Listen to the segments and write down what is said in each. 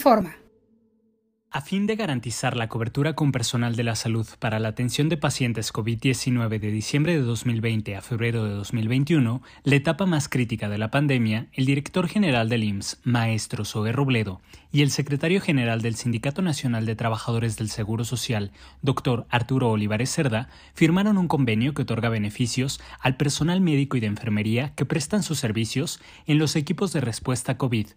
forma. A fin de garantizar la cobertura con personal de la salud para la atención de pacientes COVID-19 de diciembre de 2020 a febrero de 2021, la etapa más crítica de la pandemia, el director general del IMSS, maestro Zoe Robledo, y el secretario general del Sindicato Nacional de Trabajadores del Seguro Social, doctor Arturo Olivares Cerda, firmaron un convenio que otorga beneficios al personal médico y de enfermería que prestan sus servicios en los equipos de respuesta COVID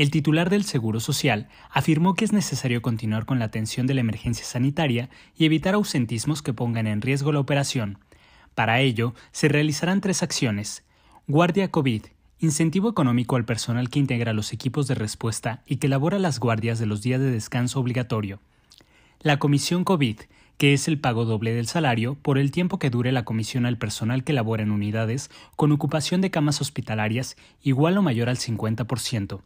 el titular del Seguro Social afirmó que es necesario continuar con la atención de la emergencia sanitaria y evitar ausentismos que pongan en riesgo la operación. Para ello, se realizarán tres acciones. Guardia COVID, incentivo económico al personal que integra los equipos de respuesta y que elabora las guardias de los días de descanso obligatorio. La comisión COVID, que es el pago doble del salario por el tiempo que dure la comisión al personal que labora en unidades con ocupación de camas hospitalarias igual o mayor al 50%,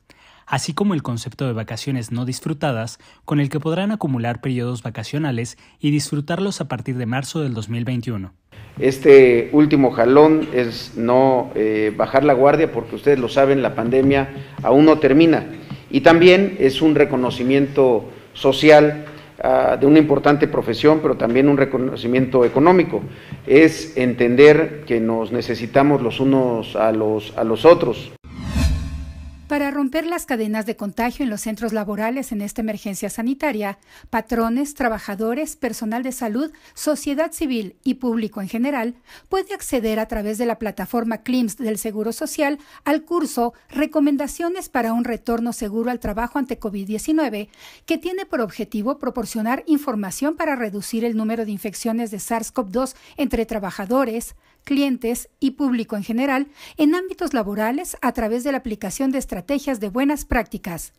así como el concepto de vacaciones no disfrutadas, con el que podrán acumular periodos vacacionales y disfrutarlos a partir de marzo del 2021. Este último jalón es no eh, bajar la guardia porque ustedes lo saben, la pandemia aún no termina. Y también es un reconocimiento social ah, de una importante profesión, pero también un reconocimiento económico. Es entender que nos necesitamos los unos a los, a los otros. Para romper las cadenas de contagio en los centros laborales en esta emergencia sanitaria, patrones, trabajadores, personal de salud, sociedad civil y público en general puede acceder a través de la plataforma CLIMS del Seguro Social al curso Recomendaciones para un retorno seguro al trabajo ante COVID-19, que tiene por objetivo proporcionar información para reducir el número de infecciones de SARS-CoV-2 entre trabajadores, clientes y público en general en ámbitos laborales a través de la aplicación de estrategias estrategias de buenas prácticas.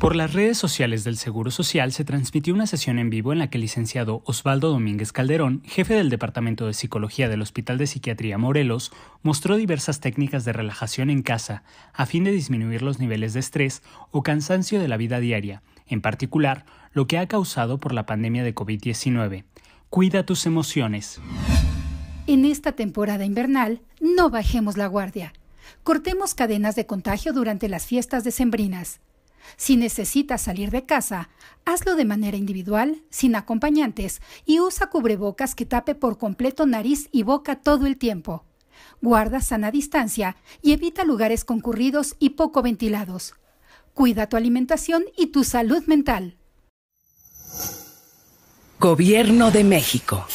Por las redes sociales del Seguro Social se transmitió una sesión en vivo en la que el licenciado Osvaldo Domínguez Calderón, jefe del Departamento de Psicología del Hospital de Psiquiatría Morelos, mostró diversas técnicas de relajación en casa a fin de disminuir los niveles de estrés o cansancio de la vida diaria, en particular lo que ha causado por la pandemia de COVID-19. Cuida tus emociones. En esta temporada invernal, no bajemos la guardia. Cortemos cadenas de contagio durante las fiestas decembrinas. Si necesitas salir de casa, hazlo de manera individual, sin acompañantes, y usa cubrebocas que tape por completo nariz y boca todo el tiempo. Guarda sana distancia y evita lugares concurridos y poco ventilados. Cuida tu alimentación y tu salud mental. Gobierno de México.